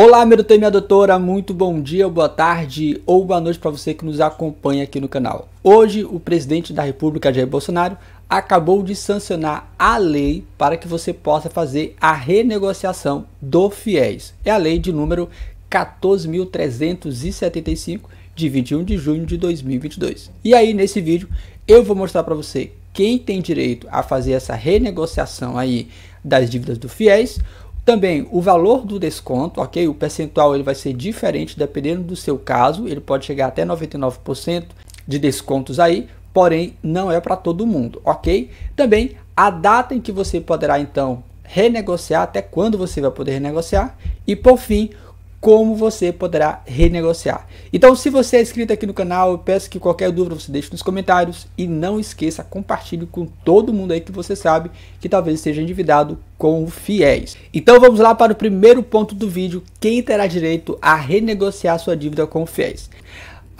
Olá, meu doutor e minha doutora, muito bom dia, boa tarde ou boa noite para você que nos acompanha aqui no canal. Hoje, o presidente da República, Jair Bolsonaro, acabou de sancionar a lei para que você possa fazer a renegociação do FIES. É a lei de número 14.375, de 21 de junho de 2022. E aí, nesse vídeo, eu vou mostrar para você quem tem direito a fazer essa renegociação aí das dívidas do FIES, também o valor do desconto, ok? O percentual ele vai ser diferente dependendo do seu caso, ele pode chegar até 99% de descontos aí, porém não é para todo mundo, ok? Também a data em que você poderá então renegociar, até quando você vai poder renegociar e por fim, como você poderá renegociar. Então, se você é inscrito aqui no canal, eu peço que qualquer dúvida você deixe nos comentários e não esqueça, compartilhe com todo mundo aí que você sabe que talvez esteja endividado com o FIES. Então, vamos lá para o primeiro ponto do vídeo, quem terá direito a renegociar sua dívida com o FIES.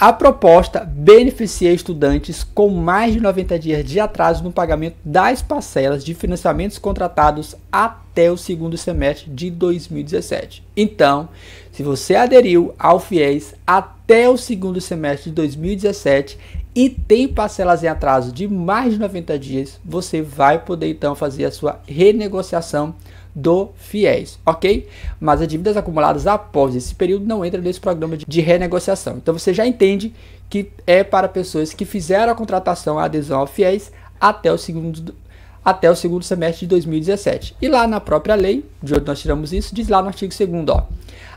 A proposta beneficia estudantes com mais de 90 dias de atraso no pagamento das parcelas de financiamentos contratados até o segundo semestre de 2017. Então, se você aderiu ao FIES até o segundo semestre de 2017 e tem parcelas em atraso de mais de 90 dias, você vai poder então fazer a sua renegociação do FIES, ok? Mas as dívidas acumuladas após esse período não entram nesse programa de renegociação. Então você já entende que é para pessoas que fizeram a contratação, a adesão ao FIES até o segundo até o segundo semestre de 2017. E lá na própria lei, de onde nós tiramos isso, diz lá no artigo 2 ó.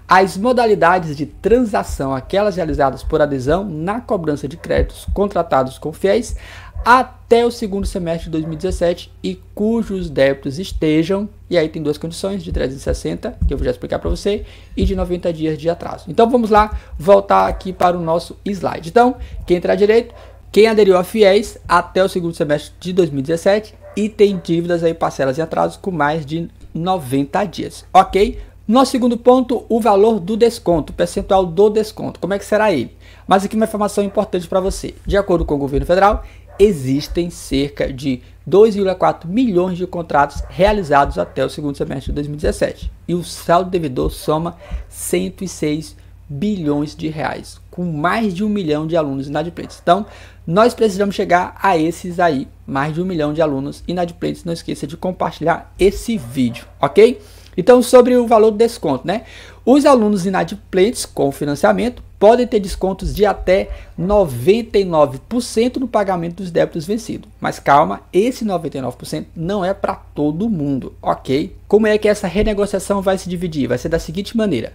As modalidades de transação, aquelas realizadas por adesão na cobrança de créditos contratados com FIES, até o segundo semestre de 2017 e cujos débitos estejam, e aí tem duas condições, de 360, que eu vou já explicar para você, e de 90 dias de atraso. Então vamos lá, voltar aqui para o nosso slide. Então, quem entrar direito, quem aderiu a FIES até o segundo semestre de 2017 e tem dívidas aí, parcelas e atrasos com mais de 90 dias, ok? Nosso segundo ponto, o valor do desconto, o percentual do desconto. Como é que será ele? Mas aqui uma informação importante para você. De acordo com o governo federal, existem cerca de 2,4 milhões de contratos realizados até o segundo semestre de 2017. E o saldo devedor soma 106 bilhões de reais, com mais de um milhão de alunos inadimplentes. Então, nós precisamos chegar a esses aí, mais de um milhão de alunos inadimplentes. Não esqueça de compartilhar esse vídeo, ok? Então, sobre o valor do desconto, né? Os alunos inadimplentes com financiamento podem ter descontos de até 99% no pagamento dos débitos vencidos. Mas calma, esse 99% não é para todo mundo, ok? Como é que essa renegociação vai se dividir? Vai ser da seguinte maneira: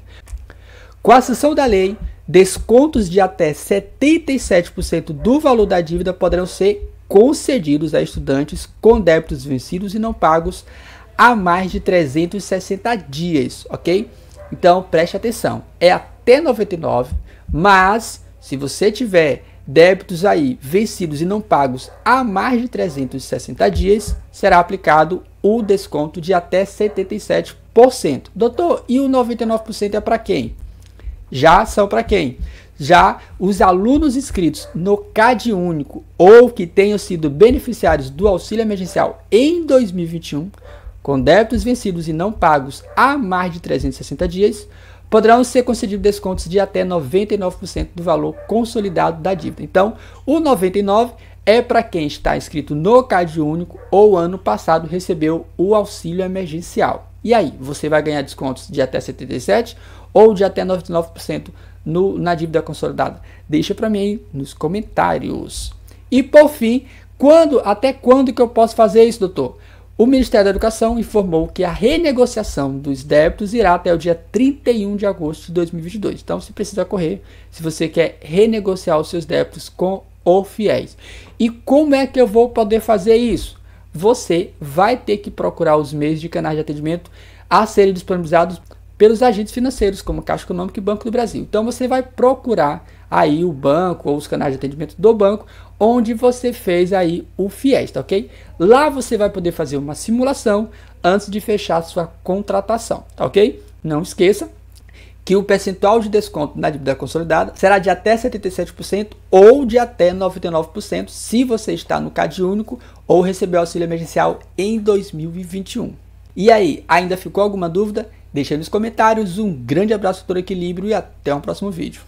com a sessão da lei, descontos de até 77% do valor da dívida poderão ser concedidos a estudantes com débitos vencidos e não pagos há mais de 360 dias, ok? Então preste atenção, é até até 99, mas se você tiver débitos aí vencidos e não pagos há mais de 360 dias, será aplicado o desconto de até 77%. Doutor, e o 99% é para quem? Já são para quem? Já os alunos inscritos no CAD único ou que tenham sido beneficiários do auxílio emergencial em 2021, com débitos vencidos e não pagos há mais de 360 dias, poderão ser concedidos descontos de até 99% do valor consolidado da dívida. Então, o 99 é para quem está inscrito no CAD Único ou ano passado recebeu o auxílio emergencial. E aí, você vai ganhar descontos de até 77 ou de até 99% no, na dívida consolidada? Deixa para mim aí nos comentários. E por fim, quando, até quando que eu posso fazer isso, doutor? O Ministério da Educação informou que a renegociação dos débitos irá até o dia 31 de agosto de 2022. Então, você precisa correr, se você quer renegociar os seus débitos com o FIES. E como é que eu vou poder fazer isso? Você vai ter que procurar os meios de canais de atendimento a serem disponibilizados pelos agentes financeiros, como Caixa Econômica e Banco do Brasil. Então você vai procurar aí o banco ou os canais de atendimento do banco onde você fez aí o FIES, tá ok? Lá você vai poder fazer uma simulação antes de fechar sua contratação, tá ok? Não esqueça que o percentual de desconto na dívida consolidada será de até 77% ou de até 99% se você está no CAD único ou recebeu auxílio emergencial em 2021. E aí, ainda ficou alguma dúvida? Deixe aí nos comentários, um grande abraço do Equilíbrio e até um próximo vídeo.